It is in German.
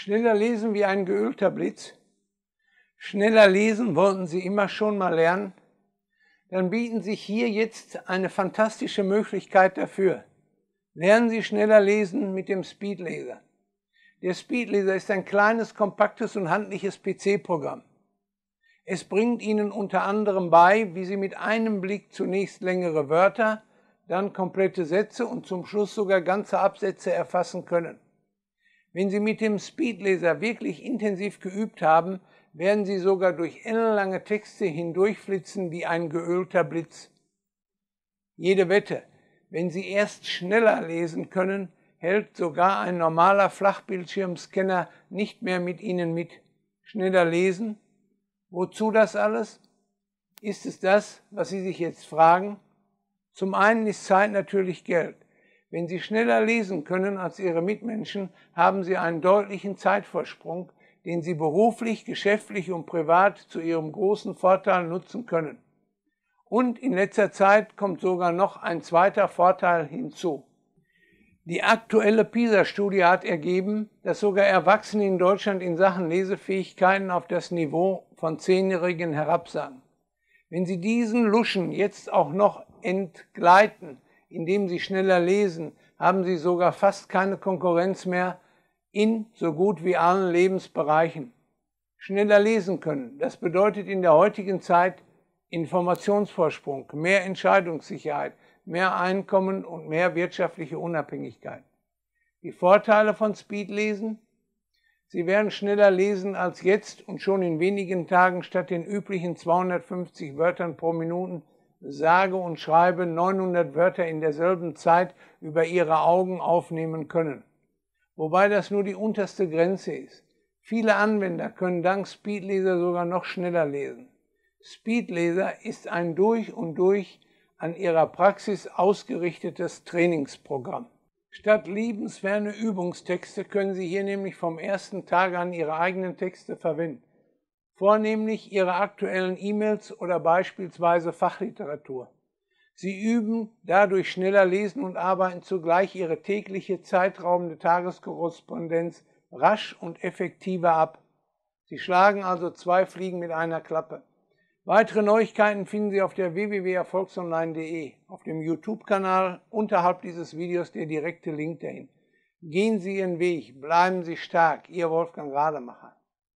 Schneller lesen wie ein geölter Blitz. Schneller lesen wollten Sie immer schon mal lernen. Dann bieten sich hier jetzt eine fantastische Möglichkeit dafür. Lernen Sie schneller lesen mit dem Speedlaser. Der Speedlaser ist ein kleines, kompaktes und handliches PC-Programm. Es bringt Ihnen unter anderem bei, wie Sie mit einem Blick zunächst längere Wörter, dann komplette Sätze und zum Schluss sogar ganze Absätze erfassen können. Wenn Sie mit dem Speedlaser wirklich intensiv geübt haben, werden Sie sogar durch ellenlange Texte hindurchflitzen wie ein geölter Blitz. Jede Wette, wenn Sie erst schneller lesen können, hält sogar ein normaler Flachbildschirmscanner nicht mehr mit Ihnen mit. Schneller lesen? Wozu das alles? Ist es das, was Sie sich jetzt fragen? Zum einen ist Zeit natürlich Geld. Wenn Sie schneller lesen können als Ihre Mitmenschen, haben Sie einen deutlichen Zeitvorsprung, den Sie beruflich, geschäftlich und privat zu Ihrem großen Vorteil nutzen können. Und in letzter Zeit kommt sogar noch ein zweiter Vorteil hinzu. Die aktuelle PISA-Studie hat ergeben, dass sogar Erwachsene in Deutschland in Sachen Lesefähigkeiten auf das Niveau von Zehnjährigen herabsagen. Wenn Sie diesen Luschen jetzt auch noch entgleiten, indem sie schneller lesen, haben sie sogar fast keine Konkurrenz mehr in so gut wie allen Lebensbereichen. Schneller lesen können, das bedeutet in der heutigen Zeit Informationsvorsprung, mehr Entscheidungssicherheit, mehr Einkommen und mehr wirtschaftliche Unabhängigkeit. Die Vorteile von Speedlesen? Sie werden schneller lesen als jetzt und schon in wenigen Tagen statt den üblichen 250 Wörtern pro Minute sage und schreibe 900 Wörter in derselben Zeit über ihre Augen aufnehmen können. Wobei das nur die unterste Grenze ist. Viele Anwender können dank Speedleser sogar noch schneller lesen. Speedleser ist ein durch und durch an ihrer Praxis ausgerichtetes Trainingsprogramm. Statt liebenswerte Übungstexte können Sie hier nämlich vom ersten Tag an Ihre eigenen Texte verwenden vornehmlich ihre aktuellen E-Mails oder beispielsweise Fachliteratur. Sie üben dadurch schneller lesen und arbeiten zugleich ihre tägliche zeitraubende Tageskorrespondenz rasch und effektiver ab. Sie schlagen also zwei Fliegen mit einer Klappe. Weitere Neuigkeiten finden Sie auf der www.erfolgsonline.de, auf dem YouTube-Kanal unterhalb dieses Videos der direkte Link dahin. Gehen Sie Ihren Weg, bleiben Sie stark, Ihr Wolfgang Rademacher.